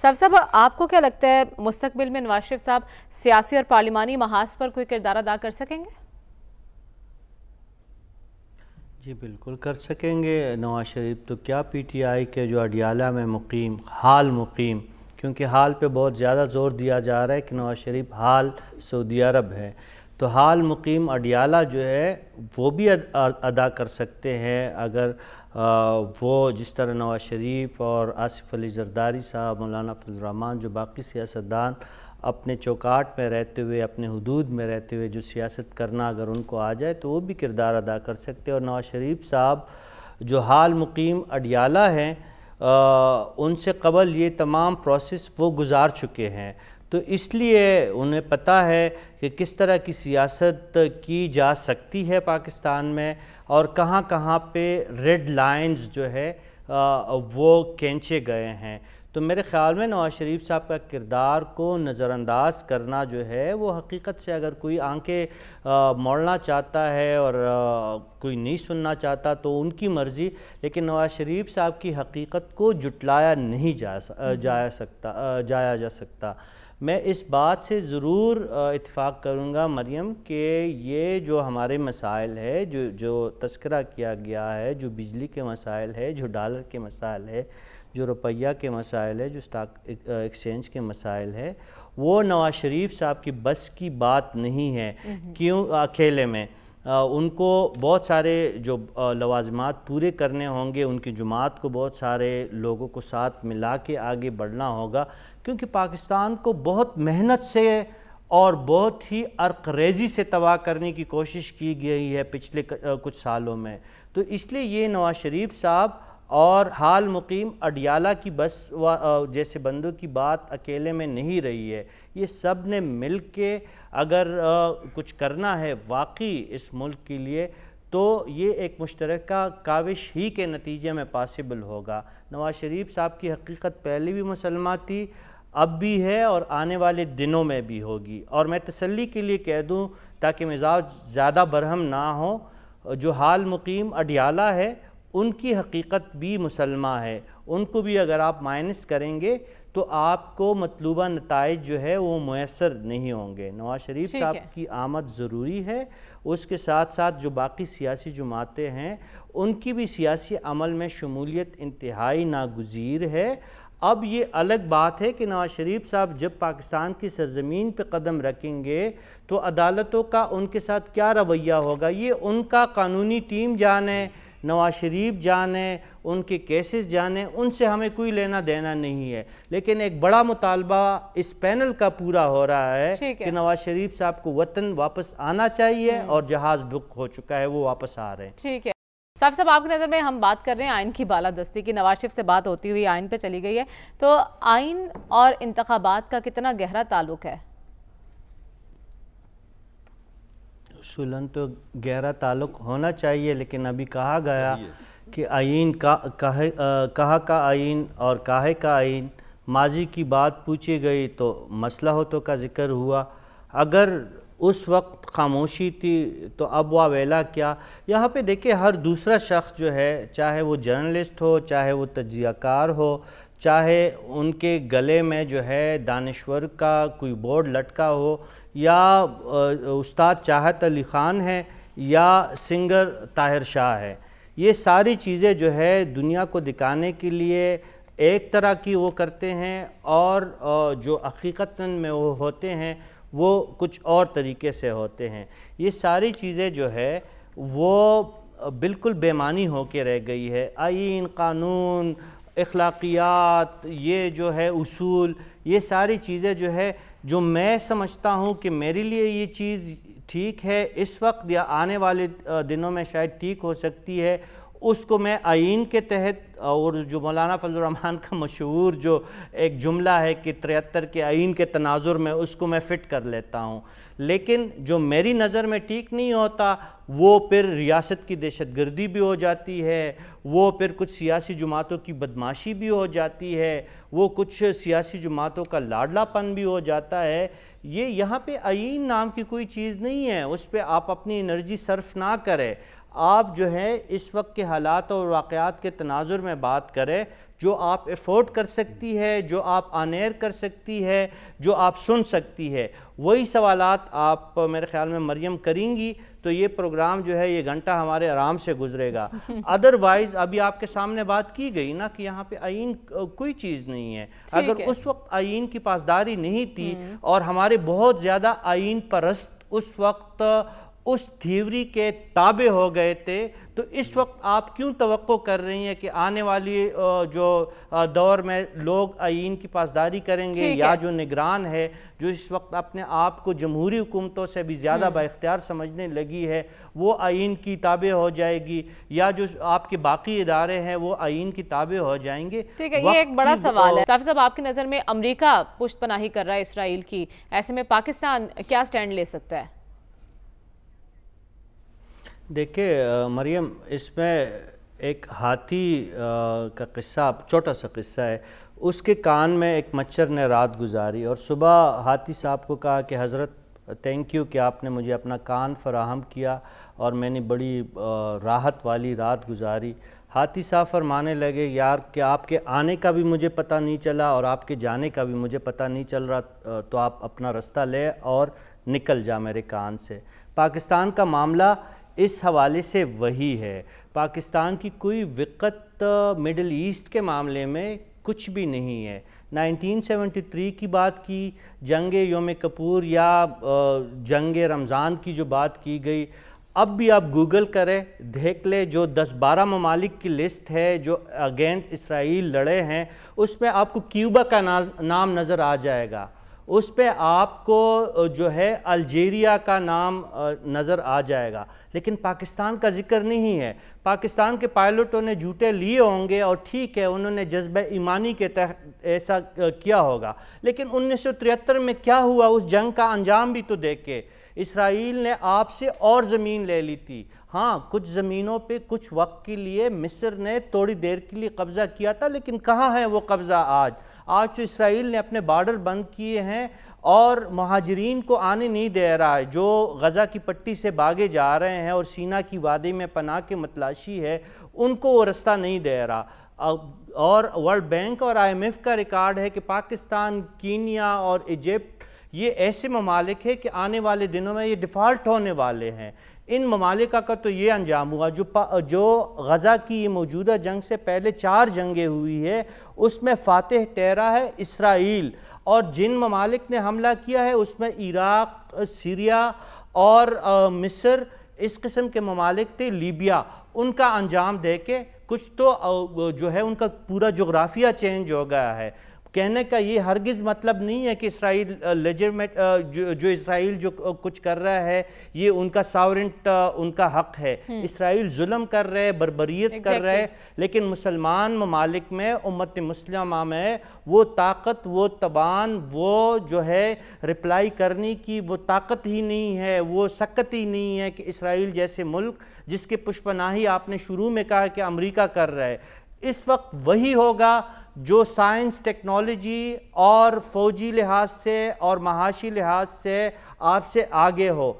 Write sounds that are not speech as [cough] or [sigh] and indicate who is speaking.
Speaker 1: साहब साहब आपको क्या लगता है मुस्तबिल में नवाज शरीफ साहब सियासी और पार्लिमानी महाज पर कोई किरदार अदा कर सकेंगे जी बिल्कुल कर सकेंगे नवाज शरीफ तो क्या पीटीआई के जो अडियाला में मुकीम हाल मुकीम क्योंकि हाल पे बहुत ज़्यादा जोर दिया जा रहा है कि नवाज शरीफ हाल सऊदी अरब है तो हाल मुकीम अडियाला जो है वो भी अदा कर सकते हैं अगर आ, वो जिस तरह नवाज शरीफ और आसिफ अली जरदारी साहब मौलाना फजलरहमान जो बाकी सियासतदान अपने चौकाट में रहते हुए अपने हदूद में रहते हुए जो सियासत करना अगर उनको आ जाए तो वो भी किरदार अदा कर सकते हैं और नवाज शरीफ साहब जो हाल मुकीम अडियाला हैं उनसे कबल ये तमाम प्रोसेस वो गुजार चुके हैं तो इसलिए उन्हें पता है कि किस तरह की सियासत की जा सकती है पाकिस्तान में और कहाँ कहाँ पे रेड लाइंस जो है आ, वो कैंचे गए हैं तो मेरे ख़्याल में नवाज़ शरीफ साहब का किरदार को नज़रअंदाज करना जो है वो हकीकत से अगर कोई आंखें मोड़ना चाहता है और आ, कोई नहीं सुनना चाहता तो उनकी मर्ज़ी लेकिन नवाज़ शरीफ साहब की हकीकत को जुटलाया नहीं जा जाया सकता जाया जा सकता मैं इस बात से ज़रूर इतफ़ाक़ करूँगा मरियम कि ये जो हमारे मसाइल है जो जो तस्करा किया गया है जो बिजली के मसाइल है जो डॉलर के मसाइल है जो रुपया के मसाइल है जो स्टाक एक्सचेंज के मसाइल है वो नवाज शरीफ साहब की बस की बात नहीं है हम्म। क्यों अकेले में आ, उनको बहुत सारे जो लवाजमात पूरे करने होंगे उनकी जुमात को बहुत सारे लोगों को साथ मिला के आगे बढ़ना होगा क्योंकि पाकिस्तान को बहुत मेहनत से और बहुत ही अर्करेजी से तबाह करने की कोशिश की गई है पिछले कुछ सालों में तो इसलिए ये नवाज शरीफ साहब और हाल मुकीम अडियाला की बस जैसे बंदों की बात अकेले में नहीं रही है ये सब ने मिल के अगर कुछ करना है वाकई इस मुल्क के लिए तो ये एक मुश्तरक काविश ही के नतीजे में पॉसिबल होगा नवाज शरीफ साहब की हकीकत पहले भी मुसलमान थी अब भी है और आने वाले दिनों में भी होगी और मैं तसल्ली के लिए कह दूँ ताकि मिजाज ज़्यादा बरहम ना हो जो हाल मुकीम अडियाला है उनकी हकीकत भी मुसलमा है उनको भी अगर आप माइनस करेंगे तो आपको मतलूबा नतज जो है वो मैसर नहीं होंगे नवाज शरीफ साहब की आमद ज़रूरी है उसके साथ साथ जो बाकी सियासी जमातें हैं उनकी भी सियासी अमल में शमूलियत इंतहाई नागजीर है अब ये अलग बात है कि नवाज शरीफ साहब जब पाकिस्तान की सरजमीन पर कदम रखेंगे तो अदालतों का उनके साथ क्या रवैया होगा ये उनका कानूनी टीम जाने नवाज शरीफ जाने उनके केसेस जाने उनसे हमें कोई लेना देना नहीं है लेकिन एक बड़ा मुतालबा इस पैनल का पूरा हो रहा है, है। कि नवाज शरीफ साहब को वतन वापस आना चाहिए हम्म। और जहाज बुक हो चुका है वो वापस आ रहे हैं ठीक है साफ साहब आपकी नज़र में हम बात कर रहे हैं आइन की बाला दस्ती की नवाज शरीफ से बात होती हुई आइन पे चली गई है तो आइन और इंतबात का कितना गहरा ताल्लुक है सुलन तो गहरा ताल्लुक होना चाहिए लेकिन अभी कहा गया कि आइन का कहा का आइन और काहे का आइन माजी की बात पूछी गई तो मसला हो तो का जिक्र हुआ अगर उस वक्त खामोशी थी तो अब वह वेला क्या यहाँ पे देखिए हर दूसरा शख्स जो है चाहे वो जर्नलिस्ट हो चाहे वो तजियाकार हो चाहे उनके गले में जो है दानश्वर का कोई बोर्ड लटका हो या उस्ताद चाहत अली ख़ान है या सिंगर ताहिर शाह है ये सारी चीज़ें जो है दुनिया को दिखाने के लिए एक तरह की वो करते हैं और जो हकीकता में वो होते हैं वो कुछ और तरीके से होते हैं ये सारी चीज़ें जो है वो बिल्कुल बेमानी हो के रह गई है आइन कानून अखलाकियात ये जो है उसूल ये सारी चीज़ें जो है जो मैं समझता हूँ कि मेरे लिए ये चीज़ ठीक है इस वक्त या आने वाले दिनों में शायद ठीक हो सकती है उसको मैं आइन के तहत और जो मौलाना फजलरहमान का मशहूर जो एक जुमला है कि तिहत्तर के आइन के तनाजुर में उसको मैं फ़िट कर लेता हूँ लेकिन जो मेरी नज़र में ठीक नहीं होता वो फिर रियासत की दहशत गर्दी भी हो जाती है वो फिर कुछ सियासी जमातों की बदमाशी भी हो जाती है वो कुछ सियासी जमातों का लाडलापन भी हो जाता है ये यहाँ पे आइन नाम की कोई चीज़ नहीं है उस पर आप अपनी एनर्जी सर्फ ना करें आप जो है इस वक्त के हालात और वाक़ात के तनाजुर में बात करें जो आप एफोर्ड कर सकती है जो आप आनेर कर सकती है जो आप सुन सकती है वही सवाल आप मेरे ख्याल में मरियम करेंगी तो ये प्रोग्राम जो है ये घंटा हमारे आराम से गुजरेगा अदरवाइज [laughs] अभी आपके सामने बात की गई ना कि यहाँ पे आइन कोई चीज़ नहीं है अगर है। उस वक्त आइन की पासदारी नहीं थी हम्म। और हमारे बहुत ज़्यादा आइन परस्त उस वक्त उस थ्योरी के ताबे हो गए थे तो इस वक्त आप क्यों तो कर रही हैं कि आने वाली जो दौर में लोग आइन की पासदारी करेंगे या जो निगरान है जो इस वक्त अपने आप को जमहूरी हुकूमतों से भी ज़्यादा हम्म। बाख्तियार समझने लगी है वो आइन की ताबे हो जाएगी या जो आपके बाकी इदारे हैं वो आइन की ताबे हो जाएंगे ठीक है ये एक बड़ा सवाल है साफ साहब आपकी नज़र में अमरीका पुष्ट पनाही कर रहा है इसराइल की ऐसे में पाकिस्तान क्या स्टैंड ले सकता है देखिए मरियम इसमें एक हाथी आ, का किस्सा छोटा सा किस्सा है उसके कान में एक मच्छर ने रात गुजारी और सुबह हाथी साहब को कहा कि हज़रत थैंक यू कि आपने मुझे अपना कान फराहम किया और मैंने बड़ी आ, राहत वाली रात गुजारी हाथी साहब फरमाने लगे यार कि आपके आने का भी मुझे पता नहीं चला और आपके जाने का भी मुझे पता नहीं चल रहा तो आप अपना रास्ता ले और निकल जा मेरे कान से पाकिस्तान का मामला इस हवाले से वही है पाकिस्तान की कोई विकत मिडल ईस्ट के मामले में कुछ भी नहीं है 1973 की बात की जंग योम कपूर या जंग रमज़ान की जो बात की गई अब भी आप गूगल करें देख लें जो 10-12 ममालिक की लिस्ट है जो अगेंस्ट इसराइल लड़े हैं उसमें आपको क्यूबा का ना, नाम नज़र आ जाएगा उस पर आपको जो है अलजेरिया का नाम नज़र आ जाएगा लेकिन पाकिस्तान का जिक्र नहीं है पाकिस्तान के पायलटों ने झूठे लिए होंगे और ठीक है उन्होंने जज्ब ईमानी के तहत ऐसा किया होगा लेकिन 1973 में क्या हुआ उस जंग का अंजाम भी तो देखे इसराइल ने आपसे और ज़मीन ले ली थी हाँ कुछ ज़मीनों पे कुछ वक्त के लिए मिस्र ने थोड़ी देर के लिए कब्ज़ा किया था लेकिन कहाँ है वो कब्ज़ा आज आज जो तो इसराइल ने अपने बॉर्डर बंद किए हैं और महाजरीन को आने नहीं दे रहा है जो गज़ा की पट्टी से भागे जा रहे हैं और सीना की वादी में पनाह के मतलाशी है उनको वो रास्ता नहीं दे रहा और वर्ल्ड बैंक और आईएमएफ का रिकॉर्ड है कि पाकिस्तान कीनिया और इजिप्ट ये ऐसे ममालिक है कि आने वाले दिनों में ये डिफ़ाल्ट होने वाले हैं इन ममालिका का तो ये अंजाम हुआ जो जो गज़ा की ये मौजूदा जंग से पहले चार जंगें हुई है उसमें फ़ातह तैरा है इसराइल और जिन ममालिक ने हमला किया है उसमें इराक सीरिया और मिस्र इस किस्म के ममालिक थे लीबिया उनका अंजाम दे के कुछ तो जो है उनका पूरा जोग्राफिया चेंज हो गया है कहने का ये हरगिज़ मतलब नहीं है कि इसराइल लेजरमेट जो, जो इसराइल जो कुछ कर रहा है ये उनका सावरेंट उनका हक है हम्म। इसराइल जुल्म कर रहे है बरबरीत exactly. कर रहे है लेकिन मुसलमान ममालिक में उम्मत मुस्लिमा में वो ताकत वो तबान वो जो है रिप्लाई करने की वो ताकत ही नहीं है वो सकत ही नहीं है कि इसराइल जैसे मुल्क जिसके पुष्पनाही आपने शुरू में कहा कि अमरीका कर रहा है इस वक्त वही होगा जो साइंस टेक्नोलॉजी और फौजी लिहाज से और महाशी लिहाज से आपसे आगे हो